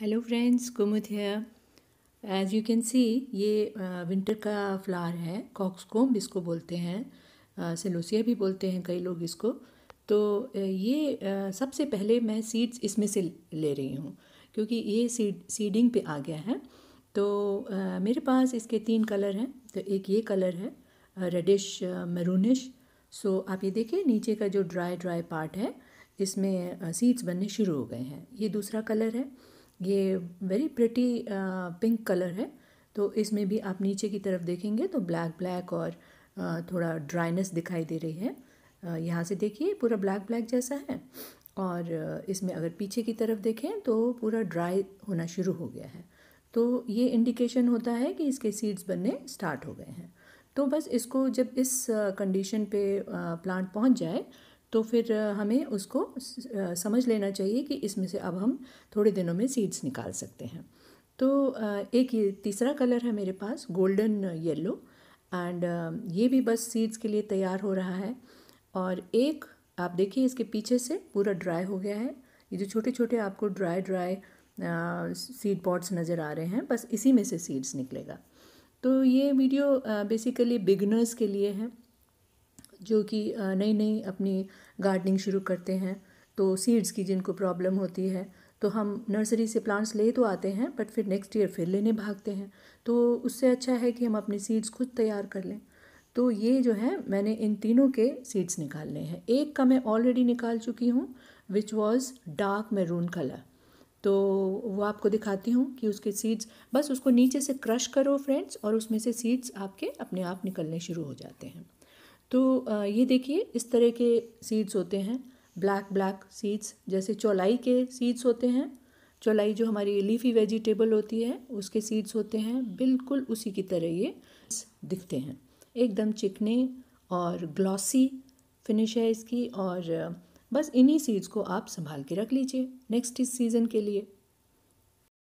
hello friends कुमुद है as you can see ये winter का फ्लावर है कॉक्सकोम इसको बोलते हैं सेलोसिया भी बोलते हैं कई लोग इसको तो ये सबसे पहले मैं सीड्स इसमें से ले रही हूँ क्योंकि ये सीड सीडिंग पे आ गया है तो मेरे पास इसके तीन कलर हैं तो एक ये कलर है रेडिश मरूनिश सो आप ये देखिए नीचे का जो ड्राई ड्राई पार्ट है इसमें सीड्स बनने शुरू हो गए हैं ये दूसरा कलर है ये वेरी प्रिटी पिंक कलर है तो इसमें भी आप नीचे की तरफ देखेंगे तो ब्लैक ब्लैक और uh, थोड़ा ड्राइनेस दिखाई दे रही है uh, यहाँ से देखिए पूरा ब्लैक ब्लैक जैसा है और uh, इसमें अगर पीछे की तरफ देखें तो पूरा ड्राई होना शुरू हो गया है तो ये इंडिकेशन होता है कि इसके सीड्स बनने स्टार्ट हो गए हैं तो बस इसको जब इस कंडीशन पे प्लांट पहुंच जाए तो फिर हमें उसको समझ लेना चाहिए कि इसमें से अब हम थोड़े दिनों में सीड्स निकाल सकते हैं तो एक ये तीसरा कलर है मेरे पास गोल्डन येलो एंड ये भी बस सीड्स के लिए तैयार हो रहा है और एक आप देखिए इसके पीछे से पूरा ड्राई हो गया है ये जो छोटे छोटे आपको ड्राई ड्राई सीड पॉट्स नज़र आ रहे हैं बस इसी में से सीड्स निकलेगा तो ये वीडियो बेसिकली बिगनर्स के लिए है जो कि नई नई अपनी गार्डनिंग शुरू करते हैं तो सीड्स की जिनको प्रॉब्लम होती है तो हम नर्सरी से प्लांट्स ले तो आते हैं बट फिर नेक्स्ट ईयर फिर लेने भागते हैं तो उससे अच्छा है कि हम अपने सीड्स खुद तैयार कर लें तो ये जो है मैंने इन तीनों के सीड्स निकालने हैं एक का मैं ऑलरेडी निकाल चुकी हूँ which was dark maroon colour तो वो आपको दिखाती हूँ कि उसके सीड्स बस उसको नीचे से क्रश करो फ्रेंड्स और उसमें से सीड्स आपके अपने आप निकलने शुरू हो जाते हैं तो ये देखिए इस तरह के सीड्स होते हैं ब्लैक ब्लैक सीड्स जैसे चौलाई के सीड्स होते हैं चौलाई जो हमारी लीफी वेजिटेबल होती है उसके सीड्स होते हैं बिल्कुल उसी की तरह ये दिखते हैं एकदम चिकने और ग्लॉसी फिनिश है इसकी और बस इन्हीं सीड्स को आप संभाल के रख लीजिए नेक्स्ट इस सीज़न के लिए